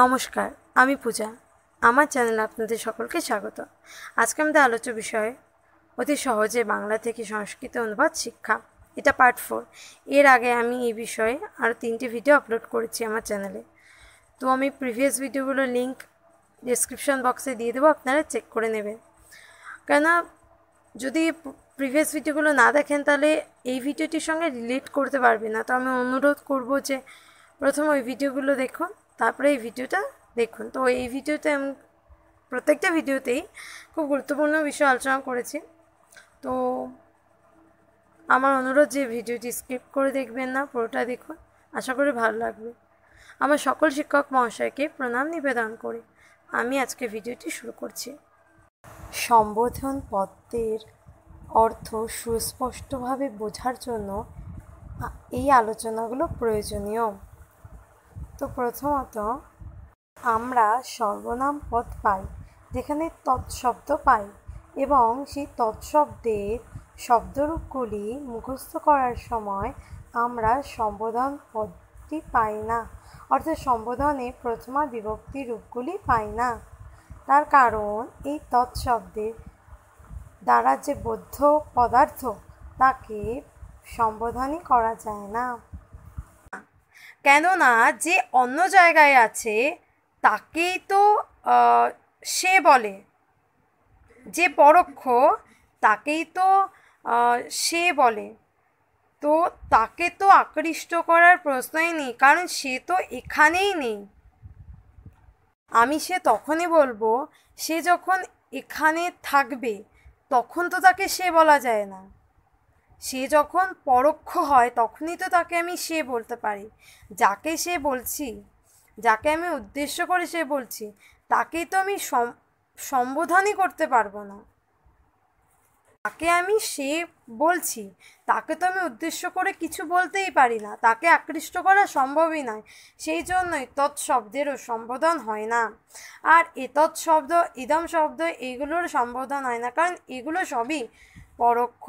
নমস্কার আমি পূজা আমার চ্যানেলে আপনাদের সকলকে স্বাগত আজকে আমাদের আলোচ্য বিষয় অতি সহজে বাংলা থেকে সংস্কৃত অনুবাদ শিক্ষা এটা পার্ট ফোর এর আগে আমি এই বিষয়ে আরও তিনটি ভিডিও আপলোড করেছি আমার চ্যানেলে তো আমি প্রিভিয়াস ভিডিওগুলোর লিঙ্ক ডিসক্রিপশন বক্সে দিয়ে দেবো আপনারা চেক করে নেবেন কেননা যদি প্রিভিয়াস ভিডিওগুলো না দেখেন তাহলে এই ভিডিওটির সঙ্গে রিলেট করতে পারবে না তো আমি অনুরোধ করব যে প্রথম ওই ভিডিওগুলো দেখুন তারপরে এই ভিডিওটা দেখুন তো এই ভিডিওতে আমি প্রত্যেকটা ভিডিওতেই খুব গুরুত্বপূর্ণ বিষয় আলোচনা করেছি তো আমার অনুরোধ যে ভিডিওটি স্কিপ করে দেখবেন না পুরোটা দেখুন আশা করি ভালো লাগবে আমার সকল শিক্ষক মহাশয়কে প্রণাম নিবেদন করে আমি আজকে ভিডিওটি শুরু করছি সম্বোধন পত্রের অর্থ সুস্পষ্টভাবে বোঝার জন্য এই আলোচনাগুলো প্রয়োজনীয় তো প্রথমত আমরা সর্বনাম পদ পাই যেখানে তৎশব্দ পাই এবং সেই তৎশব্দের শব্দরূপগুলি মুখস্থ করার সময় আমরা সম্বোধন পদটি পাই না অর্থাৎ সম্বোধনে প্রথমা বিভক্তি রূপগুলি পাই না তার কারণ এই তৎশব্দের দ্বারা যে বৌদ্ধ পদার্থ তাকে সম্বোধনই করা যায় না কেননা যে অন্য জায়গায় আছে তাকেই তো সে বলে যে পরোক্ষ তাকেই তো সে বলে তো তাকে তো আকৃষ্ট করার প্রশ্নই নেই কারণ সে তো এখানেই নেই আমি সে তখনই বলবো সে যখন এখানে থাকবে তখন তো তাকে সে বলা যায় না সে যখন পরোক্ষ হয় তখনই তো তাকে আমি সে বলতে পারি যাকে সে বলছি যাকে আমি উদ্দেশ্য করে সে বলছি তাকেই তো আমি সম্বোধনই করতে পারবো না তাকে আমি সে বলছি তাকে তো আমি উদ্দেশ্য করে কিছু বলতেই পারি না তাকে আকৃষ্ট করা সম্ভবই নয় সেই জন্যই তৎশব্দেরও সম্বোধন হয় না আর এ তৎশব্দ ইদম শব্দ এইগুলোর সম্বোধন হয় না কারণ এগুলো সবই পরোক্ষ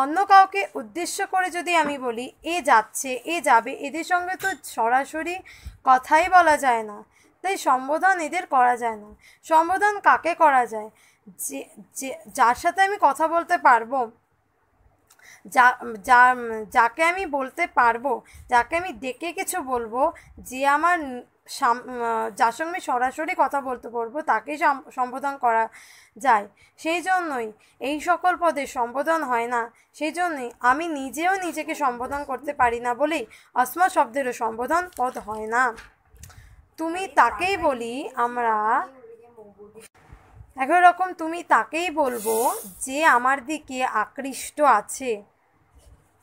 অন্য কাউকে উদ্দেশ্য করে যদি আমি বলি এ যাচ্ছে এ যাবে এদের সঙ্গে তো সরাসরি কথাই বলা যায় না তাই সম্বোধন এদের করা যায় না সম্বোধন কাকে করা যায় যে যার সাথে আমি কথা বলতে পারবো যা যা যাকে আমি বলতে পারবো যাকে আমি ডেকে কিছু বলবো যে আমার যার সঙ্গে সরাসরি কথা বলতে পারবো তাকেই সম্বোধন করা যায় সেই জন্যই এই সকল পদে সম্বোধন হয় না সেই জন্যই আমি নিজেও নিজেকে সম্বোধন করতে পারি না বলেই অসমা শব্দেরও সম্বোধন পদ হয় না তুমি তাকেই বলি আমরা একই রকম তুমি তাকেই বলবো যে আমার দিকে আকৃষ্ট আছে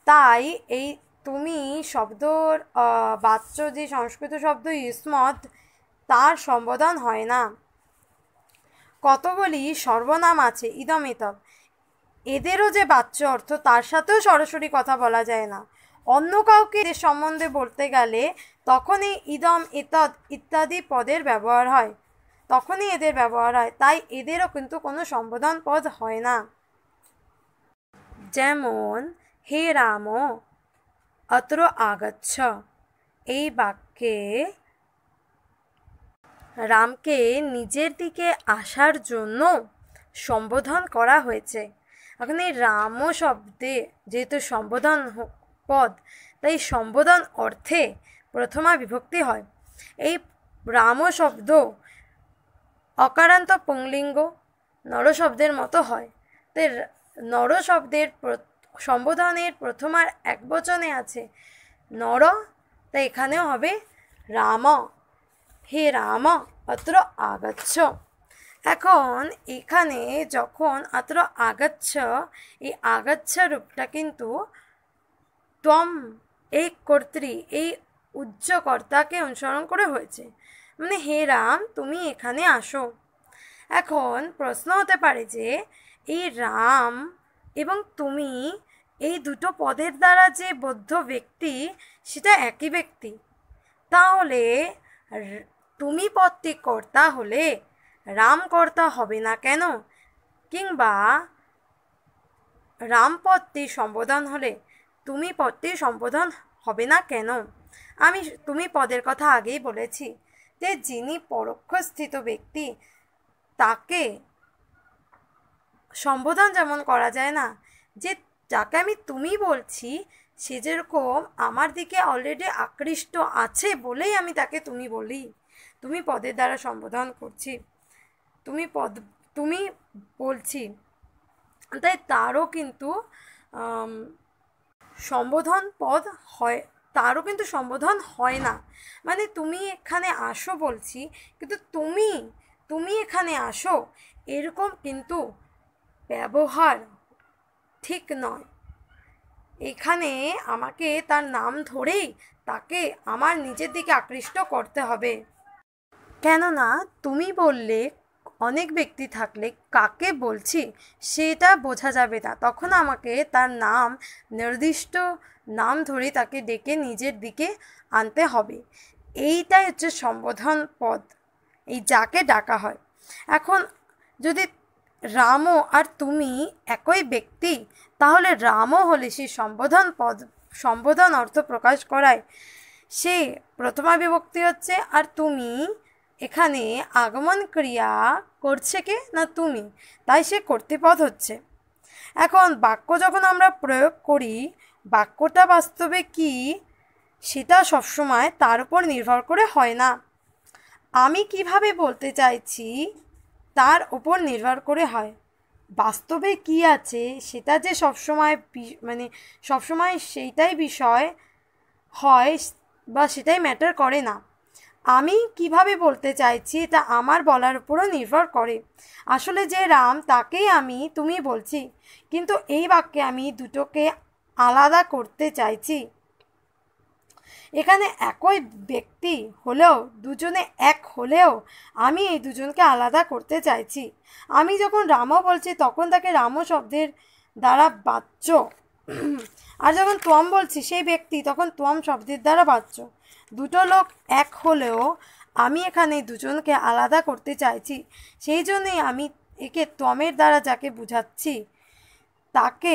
তাই এই তুমি শব্দর বাচ্চ যে সংস্কৃত শব্দ ইসমত তার সম্বোধন হয় না কতগুলি সর্বনাম আছে ইদমিতব এদেরও যে বাচ্চ অর্থ তার সাথেও সরাসরি কথা বলা যায় না অন্য কাউকে এদের সম্বন্ধে বলতে গেলে তখনই ইদম ইতদ ইত্যাদি পদের ব্যবহার হয় তখনই এদের ব্যবহার হয় তাই এদেরও কিন্তু কোনো সম্বোধন পদ হয় না যেমন হে রাম অত্র আগচ্ছ এই বাক্যে রামকে নিজের দিকে আসার জন্য সম্বোধন করা হয়েছে এখন এই রাম শব্দে যেহেতু সম্বোধন পদ তাই সম্বোধন অর্থে প্রথমা বিভক্তি হয় এই রাম শব্দ অকারান্ত পুংলিঙ্গ নরশব্দের মতো হয় তাই নরশব্দের শব্দের সম্বোধনের প্রথম আর এক বচনে আছে নর তা এখানেও হবে রাম হে রাম অত্র আগচ্ছ এখন এখানে যখন অত্র আগচ্ছ এই আগচ্ছ রূপটা কিন্তু তম এই কর্ত্রী এই উজ্জ্বকর্তাকে অনুসরণ করে হয়েছে মানে হে রাম তুমি এখানে আসো এখন প্রশ্ন হতে পারে যে এই রাম এবং তুমি এই দুটো পদের দ্বারা যে বদ্ধ ব্যক্তি সেটা একই ব্যক্তি তাহলে তুমি পদটি কর্তা হলে রামকর্তা হবে না কেন কিংবা পদটি সম্বোধন হলে তুমি পদটি সম্বোধন হবে না কেন আমি তুমি পদের কথা আগেই বলেছি যে যিনি পরোক্ষস্থিত ব্যক্তি তাকে সম্বোধন যেমন করা যায় না যে যাকে আমি তুমি বলছি সে যেরকম আমার দিকে অলরেডি আকৃষ্ট আছে বলেই আমি তাকে তুমি বলি তুমি পদের দ্বারা সম্বোধন করছি তুমি পদ তুমি বলছি তাই তারও কিন্তু সম্বোধন পদ হয় তারও কিন্তু সম্বোধন হয় না মানে তুমি এখানে আসো বলছি কিন্তু তুমি তুমি এখানে আসো এরকম কিন্তু ব্যবহার ঠিক নয় এখানে আমাকে তার নাম ধরেই তাকে আমার নিজের দিকে আকৃষ্ট করতে হবে কেননা তুমি বললে অনেক ব্যক্তি থাকলে কাকে বলছি সেটা বোঝা যাবে না তখন আমাকে তার নাম নির্দিষ্ট নাম ধরে তাকে ডেকে নিজের দিকে আনতে হবে এইটাই হচ্ছে সম্বোধন পদ এই যাকে ডাকা হয় এখন যদি রামও আর তুমি একই ব্যক্তি তাহলে রামও হলে সে সম্বোধন পদ সম্বোধন অর্থ প্রকাশ করায় সে প্রথমা বিভক্তি হচ্ছে আর তুমি এখানে আগমন ক্রিয়া করছে কে না তুমি তাই সে কর্তৃপদ হচ্ছে এখন বাক্য যখন আমরা প্রয়োগ করি বাক্যটা বাস্তবে কি সেটা সবসময় তার উপর নির্ভর করে হয় না আমি কিভাবে বলতে চাইছি তার ওপর নির্ভর করে হয় বাস্তবে কি আছে সেটা যে সবসময় মানে সবসময় সেইটাই বিষয় হয় বা সেটাই ম্যাটার করে না আমি কিভাবে বলতে চাইছি এটা আমার বলার উপরও নির্ভর করে আসলে যে রাম তাকেই আমি তুমি বলছি কিন্তু এই বাক্যে আমি দুটোকে আলাদা করতে চাইছি এখানে একই ব্যক্তি হলেও দুজনে এক হলেও আমি এই দুজনকে আলাদা করতে চাইছি আমি যখন রামও বলছি তখন তাকে রামও শব্দের দ্বারা বাচ্চ আর যখন তোম বলছি সেই ব্যক্তি তখন তোম শব্দের দ্বারা বাচ্চ দুটো লোক এক হলেও আমি এখানে দুজনকে আলাদা করতে চাইছি সেই জন্যই আমি একে তমের দ্বারা যাকে বুঝাচ্ছি তাকে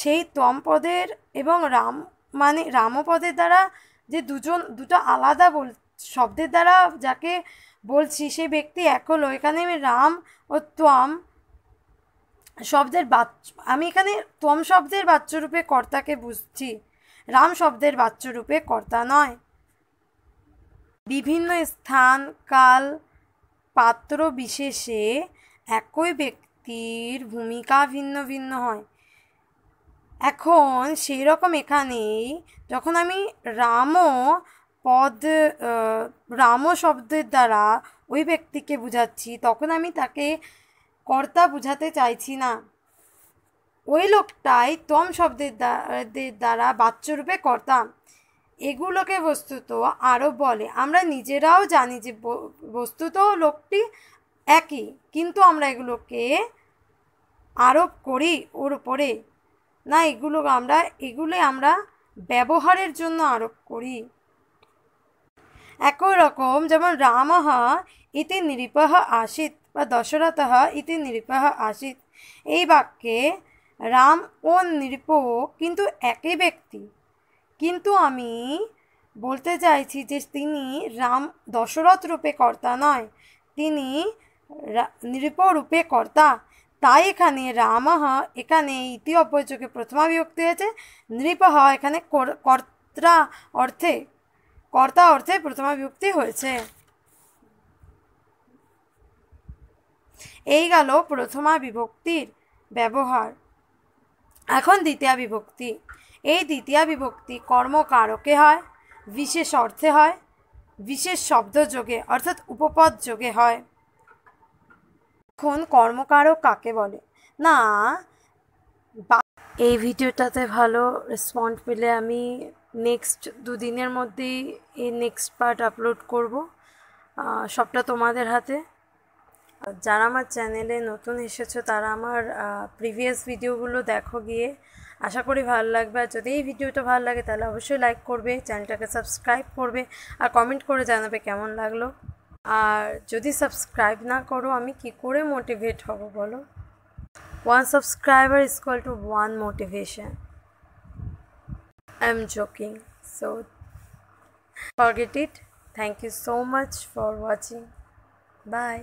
সেই তম পদের এবং রাম মানে রামপদের দ্বারা যে দুজন দুটো আলাদা বল শব্দের দ্বারা যাকে বলছি সেই ব্যক্তি এক হলো এখানে আমি রাম ও ত্বম শব্দের বাচ্চ আমি এখানে ত্বম শব্দের বাচ্চরূপে কর্তাকে বুঝছি রাম শব্দের বাচ্চরূপে কর্তা নয় বিভিন্ন স্থান কাল পাত্র বিশেষে একই ব্যক্তির ভূমিকা ভিন্ন ভিন্ন হয় এখন সেই রকম এখানেই যখন আমি রাম পদ রাম শব্দের দ্বারা ওই ব্যক্তিকে বুঝাচ্ছি তখন আমি তাকে কর্তা বুঝাতে চাইছি না ওই লোকটাই তম শব্দের দ্বারা বাচ্চরূপে কর্তা এগুলোকে বস্তুত আরও বলে আমরা নিজেরাও জানি যে বস্তুত লোকটি একই কিন্তু আমরা এগুলোকে আরোপ করি ওর উপরে না এগুলো আমরা এগুলো আমরা ব্যবহারের জন্য আরোপ করি একই রকম যেমন রামহ ইতি নিরীপহ আসিত বা দশরথ ইতি নিরীপহ আসিত এই বাক্যে রাম ও নৃপ কিন্তু একই ব্যক্তি কিন্তু আমি বলতে চাইছি যে তিনি রাম দশরথ রূপে কর্তা নয় তিনি নৃপ রূপে কর্তা তাই এখানে রামহ এখানে ইতি অপরযোগে প্রথমা বিভক্তি হয়েছে নৃপহ এখানে কর্তা অর্থে কর্তা অর্থে প্রথমা বিভক্তি হয়েছে এই গেল প্রথমা বিভক্তির ব্যবহার এখন দ্বিতীয় বিভক্তি এই দ্বিতীয় বিভক্তি কর্মকারকে হয় বিশেষ অর্থে হয় বিশেষ শব্দযোগে অর্থাৎ উপপদ যোগে হয় এখন কর্মকারক কাকে বলে না এই ভিডিওটাতে ভালো রেসপন্ড পেলে আমি নেক্সট দুদিনের মধ্যেই এই নেক্সট পার্ট আপলোড করব সবটা তোমাদের হাতে যারা আমার চ্যানেলে নতুন এসেছো তারা আমার প্রিভিয়াস ভিডিওগুলো দেখো গিয়ে আশা করি ভালো লাগবে আর যদি এই ভিডিওটা ভালো লাগে তাহলে অবশ্যই লাইক করবে চ্যানেলটাকে সাবস্ক্রাইব করবে আর কমেন্ট করে জানাবে কেমন লাগলো আর যদি সাবস্ক্রাইব না করো আমি কি করে মোটিভেট হব বলো one subscriber is call to one motivation I am joking so forget it thank you so much for watching by